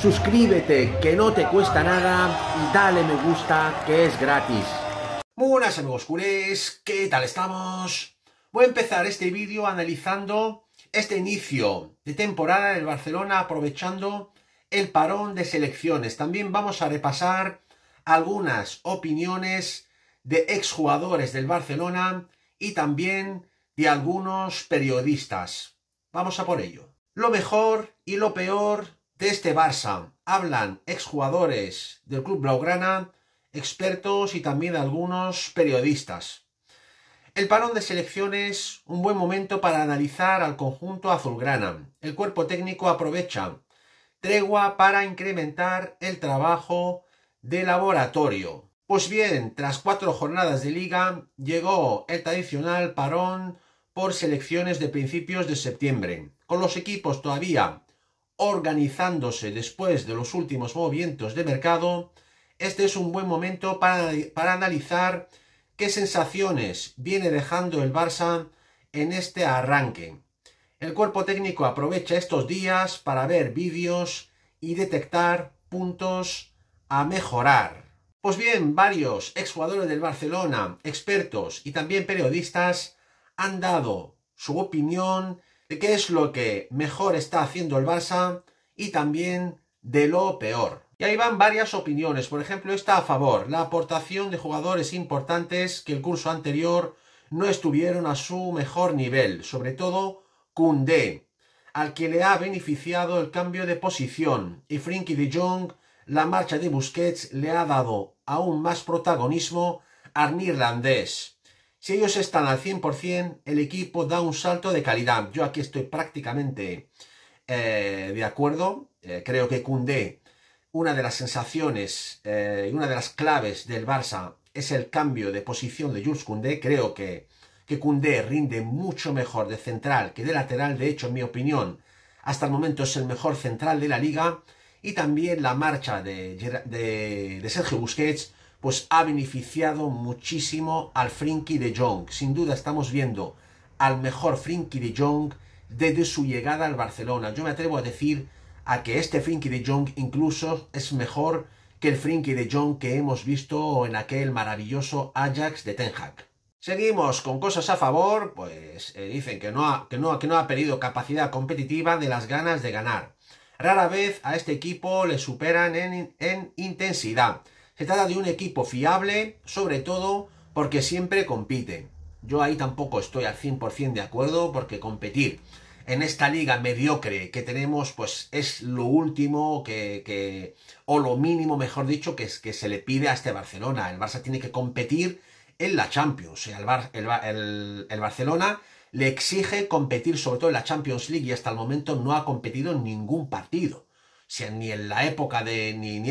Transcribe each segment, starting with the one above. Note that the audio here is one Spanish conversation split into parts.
suscríbete que no te cuesta nada dale me gusta que es gratis. buenas amigos culés, ¿qué tal estamos? Voy a empezar este vídeo analizando este inicio de temporada del Barcelona aprovechando el parón de selecciones. También vamos a repasar algunas opiniones de exjugadores del Barcelona y también de algunos periodistas. Vamos a por ello. Lo mejor y lo peor de este Barça hablan exjugadores del club blaugrana, expertos y también algunos periodistas. El parón de selecciones, un buen momento para analizar al conjunto azulgrana. El cuerpo técnico aprovecha tregua para incrementar el trabajo de laboratorio. Pues bien, tras cuatro jornadas de liga, llegó el tradicional parón por selecciones de principios de septiembre, con los equipos todavía organizándose después de los últimos movimientos de mercado, este es un buen momento para, analizar qué sensaciones viene dejando el Barça en este arranque. El cuerpo técnico aprovecha estos días para ver vídeos y detectar puntos a mejorar. Pues bien, varios exjugadores del Barcelona, expertos y también periodistas han dado su opinión de qué es lo que mejor está haciendo el Barça y también de lo peor. Y ahí van varias opiniones. Por ejemplo, está a favor la aportación de jugadores importantes que el curso anterior no estuvieron a su mejor nivel, sobre todo Koundé, al que le ha beneficiado el cambio de posición, y Frinky de Jong, la marcha de Busquets le ha dado aún más protagonismo al nirlandés. Si ellos están al 100%, el equipo da un salto de calidad. Yo aquí estoy prácticamente eh, de acuerdo. Eh, creo que Koundé, una de las sensaciones eh, y una de las claves del Barça es el cambio de posición de Jules Koundé. Creo que, que rinde mucho mejor de central que de lateral. De hecho, en mi opinión, hasta el momento es el mejor central de la liga. Y también la marcha de, de Sergio Busquets pues ha beneficiado muchísimo al Frinky de Jong. Sin duda estamos viendo al mejor Frinky de Jong desde su llegada al Barcelona. Yo me atrevo a decir a que este Frinky de Jong incluso es mejor que el Frinky de Jong que hemos visto en aquel maravilloso Ajax de Ten Hag. Seguimos con cosas a favor, pues eh, dicen que no, ha, que no ha perdido capacidad competitiva de las ganas de ganar. Rara vez a este equipo le superan en intensidad. Se trata de un equipo fiable, sobre todo porque siempre compite. Yo ahí tampoco estoy al 100% de acuerdo porque competir en esta liga mediocre que tenemos pues es lo último que, o lo mínimo mejor dicho que, es, que se le pide a este Barcelona. El Barça tiene que competir en la Champions. El, el Barcelona le exige competir sobre todo en la Champions League y hasta el momento no ha competido en ningún partido si ni en la época de, ni,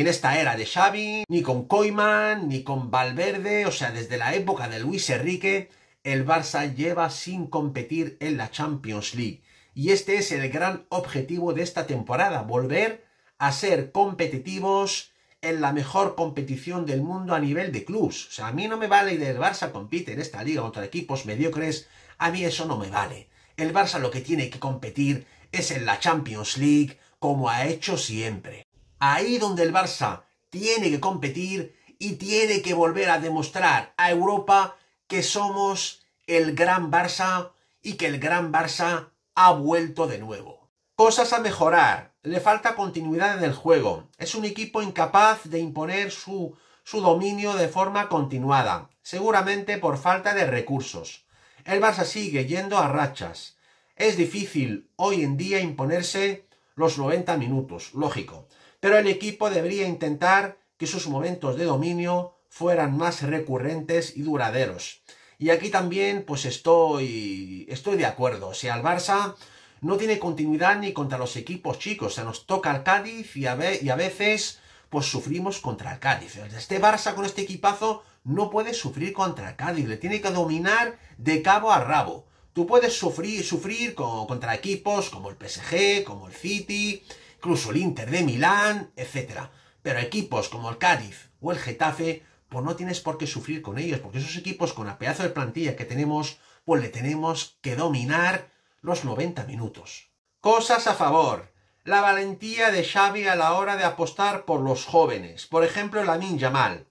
en esta era de Xavi, ni con Koeman, ni con Valverde, o sea, desde la época de Luis Enrique, el Barça lleva sin competir en la Champions League. Y este es el gran objetivo de esta temporada, volver a ser competitivos en la mejor competición del mundo a nivel de clubs. O sea, a mí no me vale ir el Barça compite en esta liga contra equipos mediocres, a mí eso no me vale. El Barça lo que tiene que competir es en la Champions League, como ha hecho siempre. Ahí donde el Barça tiene que competir y tiene que volver a demostrar a Europa que somos el gran Barça y que el gran Barça ha vuelto de nuevo. Cosas a mejorar. Le falta continuidad en el juego. Es un equipo incapaz de imponer su, su dominio de forma continuada, seguramente por falta de recursos. El Barça sigue yendo a rachas. Es difícil hoy en día imponerse los 90 minutos, lógico. Pero el equipo debería intentar que sus momentos de dominio fueran más recurrentes y duraderos. Y aquí también pues estoy estoy de acuerdo, o sea, el Barça no tiene continuidad ni contra los equipos chicos, o nos toca al Cádiz y a, y a veces pues sufrimos contra el Cádiz. Este Barça con este equipazo no puede sufrir contra el Cádiz, le tiene que dominar de cabo a rabo. Tú puedes sufrir, sufrir contra equipos como el PSG, como el City, incluso el Inter de Milán, etc. Pero equipos como el Cádiz o el Getafe, pues no tienes por qué sufrir con ellos, porque esos equipos con el pedazo de plantilla que tenemos, pues le tenemos que dominar los 90 minutos. Cosas a favor. La valentía de Xavi a la hora de apostar por los jóvenes, por ejemplo ninja Yamal.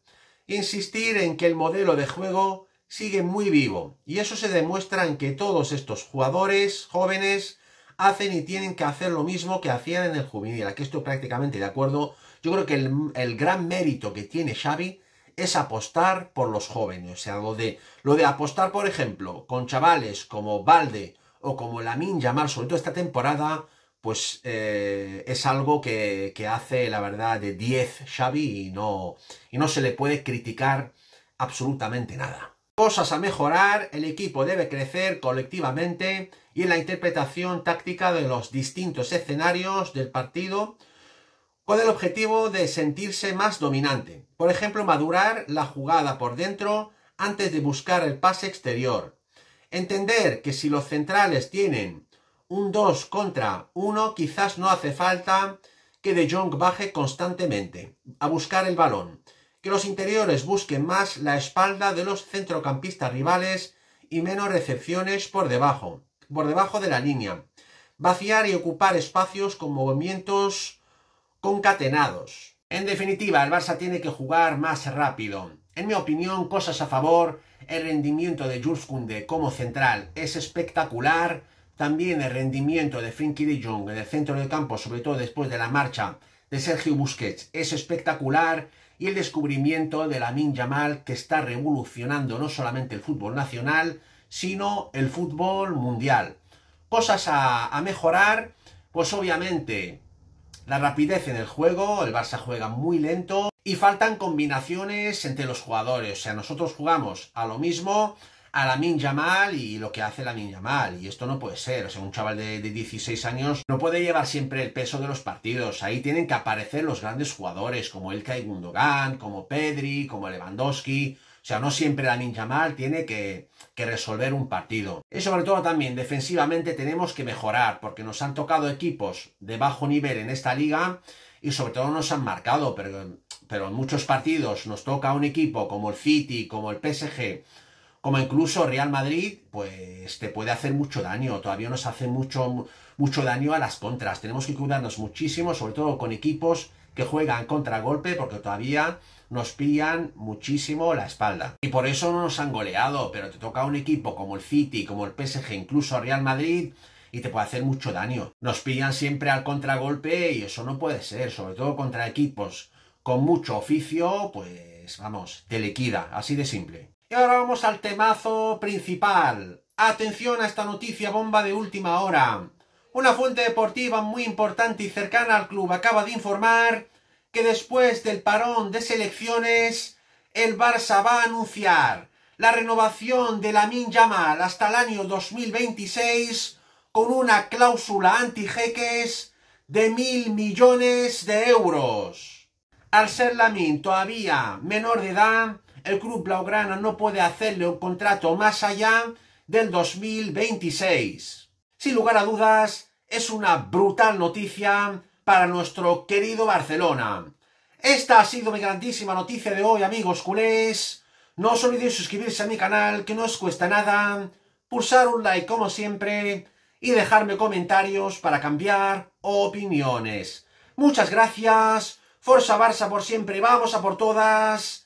Insistir en que el modelo de juego sigue muy vivo. Y eso se demuestra en que todos estos jugadores jóvenes hacen y tienen que hacer lo mismo que hacían en el juvenil. Aquí estoy prácticamente de acuerdo. Yo creo que el, gran mérito que tiene Xavi es apostar por los jóvenes. O sea, lo de, lo de apostar, por ejemplo, con chavales como Valde o como Lamin Yamal, sobre todo esta temporada, pues eh, es algo que, que, hace, la verdad, de 10 Xavi y no, y no se le puede criticar absolutamente nada. Cosas a mejorar, el equipo debe crecer colectivamente y en la interpretación táctica de los distintos escenarios del partido con el objetivo de sentirse más dominante. Por ejemplo, madurar la jugada por dentro antes de buscar el pase exterior. Entender que si los centrales tienen un 2 contra 1, quizás no hace falta que De Jong baje constantemente a buscar el balón que los interiores busquen más la espalda de los centrocampistas rivales y menos recepciones por debajo, por debajo de la línea. Vaciar y ocupar espacios con movimientos concatenados. En definitiva, el Barça tiene que jugar más rápido. En mi opinión, cosas a favor, el rendimiento de Jules Koundé como central es espectacular. También el rendimiento de Frenkie de Jong en el centro del campo, sobre todo después de la marcha de Sergio Busquets, es espectacular y el descubrimiento de la min Yamal que está revolucionando no solamente el fútbol nacional, sino el fútbol mundial. Cosas a, a mejorar, pues obviamente la rapidez en el juego, el Barça juega muy lento y faltan combinaciones entre los jugadores, o sea, nosotros jugamos a lo mismo, a la ninja Mal y lo que hace la ninja Mal. Y esto no puede ser. O sea, un chaval de, 16 años no puede llevar siempre el peso de los partidos. Ahí tienen que aparecer los grandes jugadores, como el Kai Gundogan, como Pedri, como Lewandowski. O sea, no siempre la ninja Mal tiene que, resolver un partido. Y sobre todo también defensivamente tenemos que mejorar, porque nos han tocado equipos de bajo nivel en esta liga y sobre todo nos han marcado, pero, pero en muchos partidos nos toca un equipo como el City, como el PSG como incluso Real Madrid, pues te puede hacer mucho daño, todavía nos hace mucho, mucho daño a las contras. Tenemos que cuidarnos muchísimo, sobre todo con equipos que juegan contra golpe, porque todavía nos pillan muchísimo la espalda. Y por eso no nos han goleado, pero te toca un equipo como el City, como el PSG, incluso Real Madrid, y te puede hacer mucho daño. Nos pillan siempre al contragolpe y eso no puede ser, sobre todo contra equipos con mucho oficio, pues vamos, te liquida, así de simple. Y ahora vamos al temazo principal. Atención a esta noticia bomba de última hora. Una fuente deportiva muy importante y cercana al club acaba de informar que después del parón de selecciones, el Barça va a anunciar la renovación de min Yamal hasta el año 2026 con una cláusula anti-jeques de mil millones de euros. Al ser min todavía menor de edad, el club blaugrana no puede hacerle un contrato más allá del 2026. Sin lugar a dudas, es una brutal noticia para nuestro querido Barcelona. Esta ha sido mi grandísima noticia de hoy, amigos culés. No os olvidéis suscribirse a mi canal, que no os cuesta nada, pulsar un like como siempre y dejarme comentarios para cambiar opiniones. Muchas gracias, Forza Barça por siempre, vamos a por todas